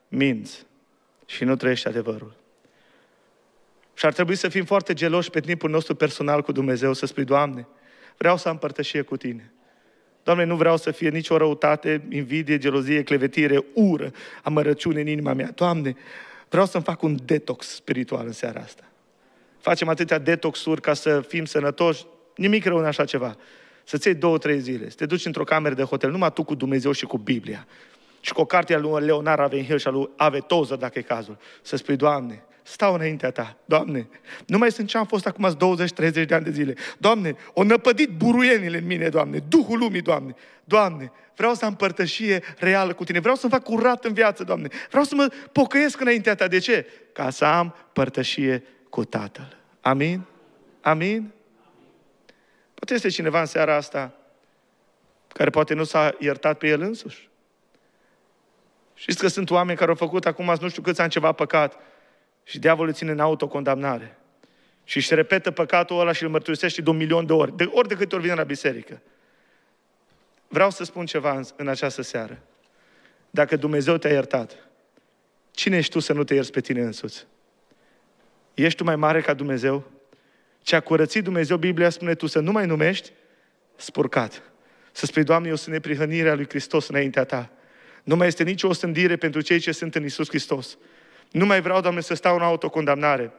minți și nu trăiești adevărul. Și ar trebui să fim foarte geloși pe timpul nostru personal cu Dumnezeu, să spui, Doamne, vreau să am părtășie cu Tine. Doamne, nu vreau să fie nicio răutate, invidie, gelozie, clevetire, ură, amărăciune în inima mea. Doamne, Vreau să-mi fac un detox spiritual în seara asta. Facem atâtea detoxuri ca să fim sănătoși. Nimic rău în așa ceva. Să-ți iei două, trei zile, să te duci într-o cameră de hotel, numai tu cu Dumnezeu și cu Biblia. Și cu o carte a lui Leonard Ravenhill și a lui Ave Toză, dacă e cazul. Să spui, Doamne, stau înaintea ta. Doamne, nu mai sunt ce am fost acum 20-30 de ani de zile. Doamne, o năpădit buruienile în mine, Doamne, Duhul lumii, Doamne. Doamne, vreau să am părtășie reală cu Tine, vreau să-mi fac curat în viață, Doamne. Vreau să mă pocăiesc înaintea Ta. De ce? Ca să am părtășie cu Tatăl. Amin? Amin? Poate este cineva în seara asta care poate nu s-a iertat pe el însuși. Știți că sunt oameni care au făcut acum nu știu câți ani ceva păcat și diavolul ține în autocondamnare. Și își repetă păcatul ăla și îl mărturisește de un milion de ori, de ori de câte ori vine la biserică. Vreau să spun ceva în, în această seară. Dacă Dumnezeu te-a iertat, cine ești tu să nu te ierți pe tine însuți? Ești tu mai mare ca Dumnezeu? Ce a curățit Dumnezeu, Biblia spune tu să nu mai numești spurcat. Să spui, Doamne, eu sunt neprihănirea lui Hristos înaintea ta. Nu mai este nicio ostândire pentru cei ce sunt în Isus Hristos. Nu mai vreau, Doamne, să stau în autocondamnare.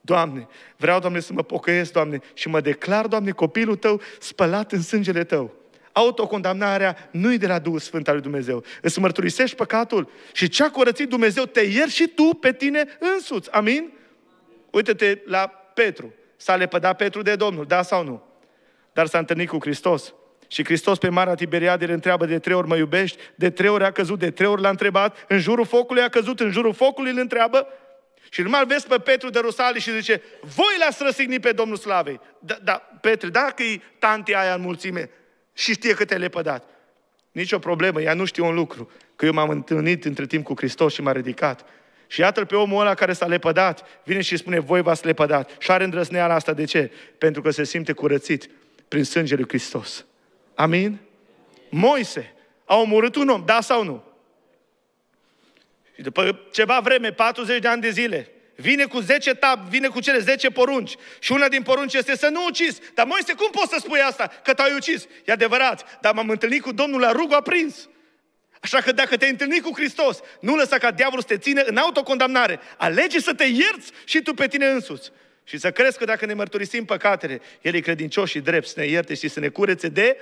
Doamne, vreau, Doamne, să mă pocăiesc, Doamne, și mă declar, Doamne, copilul Tău spălat în sângele Tău. Autocondamnarea nu-i de la Duhul Sfânt al lui Dumnezeu. Îți mărturisești păcatul și ce a curățit Dumnezeu te ieri și tu pe tine însuți. Amin? Uite-te la Petru. S-a lepădat Petru de Domnul, da sau nu? Dar s-a întâlnit cu Hristos și Hristos pe Marea îl întreabă de trei ori mă iubești, de trei ori a căzut, de trei ori l-a întrebat, în jurul focului a căzut, în jurul focului îl întreabă. Și numai vezi pe Petru de Rusali și zice, voi l-ați răsignit pe Domnul Slavei. Da, da Petru, dacă e tante aia în mulțime și știe că te lepădat. Nici o problemă, ea nu știe un lucru, că eu m-am întâlnit între timp cu Hristos și m-a ridicat. Și iată pe omul ăla care s-a lepădat, vine și spune, voi v-ați lepădat. Și are îndrăzneala asta, de ce? Pentru că se simte curățit prin sângele lui Hristos. Amin? Moise a omorât un om, da sau nu? Și după ceva vreme, 40 de ani de zile, vine cu 10 tab, vine cu cele 10 porunci. Și una din porunci este să nu ucizi. Dar Moise, cum poți să spui asta? Că te-ai ucis. E adevărat, dar m-am întâlnit cu Domnul la rugul aprins. Așa că dacă te-ai întâlnit cu Hristos, nu lăsa ca diavolul să te țină în autocondamnare. Alege să te ierți și tu pe tine însuți. Și să crezi că dacă ne mărturisim păcatele, El e credincios și drept să ne ierte și să ne curețe de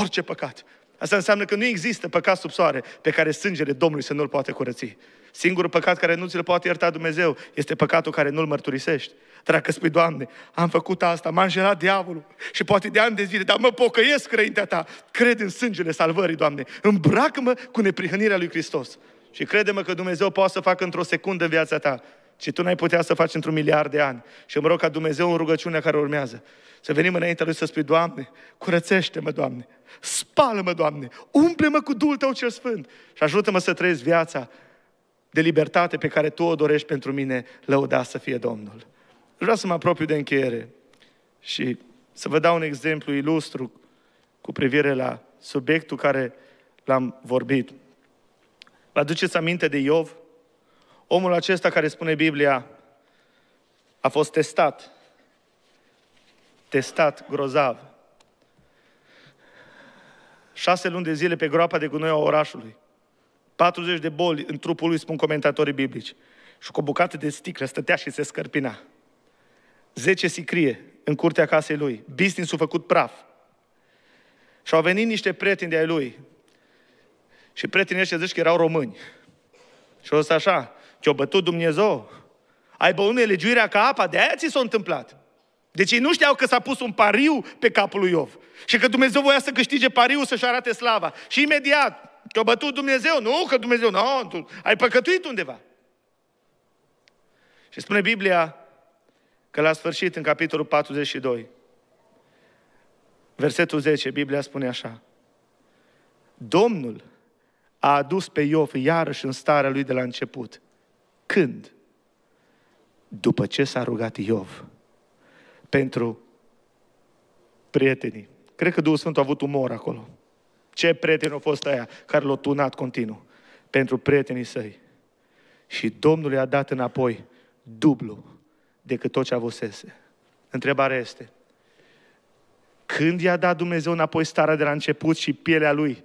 orice păcat. Asta înseamnă că nu există păcat sub soare pe care sângele Domnului să nu-l poate curăți. Singurul păcat care nu ți-l poate ierta Dumnezeu este păcatul care nu-l mărturisești. Dacă spui, Doamne, am făcut asta, m-a înjelat diavolul și poate de ani de zile, dar mă pocăiesc înaintea Ta. Cred în sângele salvării, Doamne. Îmbracă-mă cu neprihănirea lui Hristos. Și crede-mă că Dumnezeu poate să facă într-o secundă în viața ta ce tu n-ai putea să faci într-un miliard de ani. Și mă rog ca Dumnezeu în rugăciunea care urmează să venim înaintea Lui să spui, Doamne, curățește-mă, Doamne, Spală-mă, Doamne, umple-mă cu Duhul Tău cel Sfânt și ajută-mă să trăiesc viața de libertate pe care Tu o dorești pentru mine, lăuda să fie Domnul. Vreau să mă apropiu de încheiere și să vă dau un exemplu ilustru cu privire la subiectul care l-am vorbit. Vă aduceți aminte de Iov? Omul acesta care spune Biblia a fost testat. Testat grozav șase luni de zile pe groapa de gunoi a orașului. 40 de boli în trupul lui, spun comentatorii biblici. Și cu o bucată de sticlă stătea și se scărpina. 10 sicrie în curtea casei lui. Business-ul făcut praf. Și au venit niște prieteni de ai lui. Și prietenii ăștia zici că erau români. Și o să așa, ce-o bătut Dumnezeu. Ai băut nelegiuirea ca apa, de aia ți s-a întâmplat. Deci ei nu știau că s-a pus un pariu pe capul lui Iov. Și că Dumnezeu voia să câștige pariu să-și arate slava. Și imediat, te-a bătut Dumnezeu? Nu, că Dumnezeu, nu, tu ai păcătuit undeva. Și spune Biblia că la sfârșit, în capitolul 42, versetul 10, Biblia spune așa. Domnul a adus pe Iov iarăși în starea lui de la început. Când? După ce s-a rugat Iov pentru prietenii. Cred că Duhul Sfânt a avut umor acolo. Ce prieten a fost aia care l a tunat continuu? Pentru prietenii săi. Și Domnul i-a dat înapoi dublu decât tot ce avusese. Întrebarea este, când i-a dat Dumnezeu înapoi starea de la început și pielea lui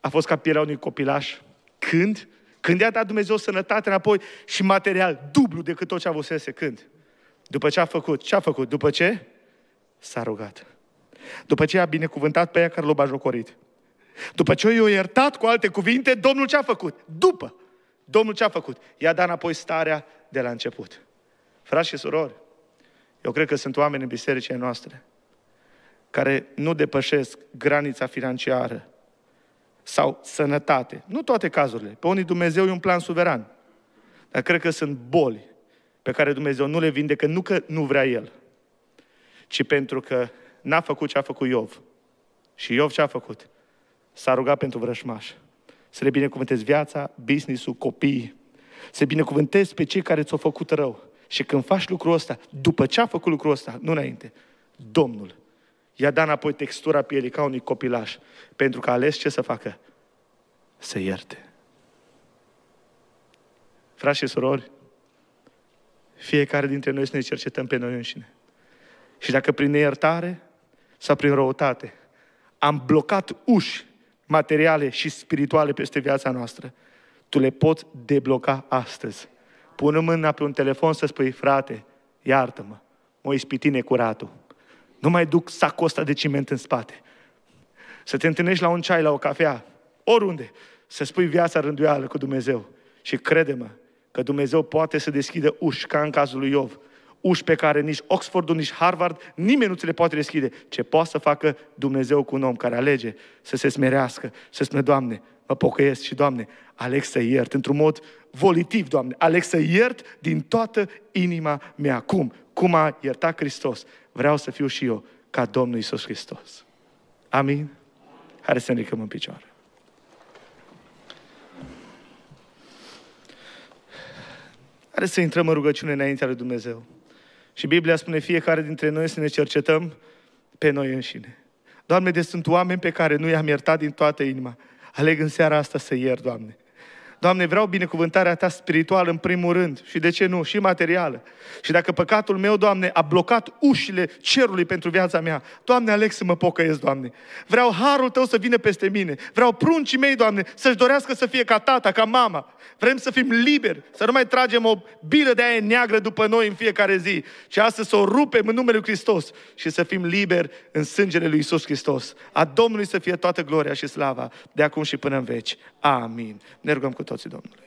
a fost ca pielea unui copilaș? Când? Când i-a dat Dumnezeu sănătate înapoi și material dublu decât tot ce avusese? Când? După ce a făcut? Ce a făcut? După ce? S-a rugat. După ce a binecuvântat pe ea care l-a bajocorit. După ce i-a iertat cu alte cuvinte, Domnul ce a făcut? După. Domnul ce a făcut? I-a dat înapoi starea de la început. Frați și surori, eu cred că sunt oameni în bisericile noastre care nu depășesc granița financiară sau sănătate. Nu toate cazurile. Pe unii Dumnezeu e un plan suveran. Dar cred că sunt boli pe care Dumnezeu nu le vindecă, nu că nu vrea El, ci pentru că n-a făcut ce a făcut Iov. Și Iov ce a făcut? S-a rugat pentru vrășmaș. Să le binecuvântezi viața, business-ul, copiii. Să binecuvântezi pe cei care ți-au făcut rău. Și când faci lucrul ăsta, după ce a făcut lucrul ăsta, nu înainte, Domnul i-a dat înapoi textura pielii ca unui copilaș, pentru că a ales ce să facă? Să ierte. Frați și surori, fiecare dintre noi să ne cercetăm pe noi înșine. Și dacă prin neiertare sau prin răutate am blocat uși materiale și spirituale peste viața noastră, tu le poți debloca astăzi. Pune mâna pe un telefon să spui, frate, iartă-mă, mă ispiti necuratul. Nu mai duc sacul ăsta de ciment în spate. Să te întâlnești la un ceai, la o cafea, oriunde, să spui viața rânduială cu Dumnezeu. Și crede-mă, că Dumnezeu poate să deschidă uși, ca în cazul lui Iov. Uși pe care nici Oxford nici Harvard, nimeni nu ți le poate deschide. Ce poate să facă Dumnezeu cu un om care alege să se smerească, să spună, Doamne, mă pocăiesc și, Doamne, aleg să iert într-un mod volitiv, Doamne, aleg să iert din toată inima mea. acum, Cum a iertat Hristos? Vreau să fiu și eu ca Domnul Isus Hristos. Amin? Hai să ne ridicăm în picioare. Haideți să intrăm în rugăciune înaintea lui Dumnezeu. Și Biblia spune fiecare dintre noi să ne cercetăm pe noi înșine. Doamne, de sunt oameni pe care nu i-am iertat din toată inima. Aleg în seara asta să iert, Doamne. Doamne, vreau binecuvântarea Ta spirituală în primul rând și de ce nu, și materială. Și dacă păcatul meu, Doamne, a blocat ușile cerului pentru viața mea, Doamne, aleg să mă pocăiesc, Doamne. Vreau harul Tău să vină peste mine. Vreau pruncii mei, Doamne, să-și dorească să fie ca tata, ca mama. Vrem să fim liberi, să nu mai tragem o bilă de aia neagră după noi în fiecare zi, ci astăzi să o rupem în numele Lui Hristos și să fim liberi în sângele Lui Isus Hristos. A Domnului să fie toată gloria și slava de acum și până în veci. Amin. Ne rugăm cu toții, Domnule.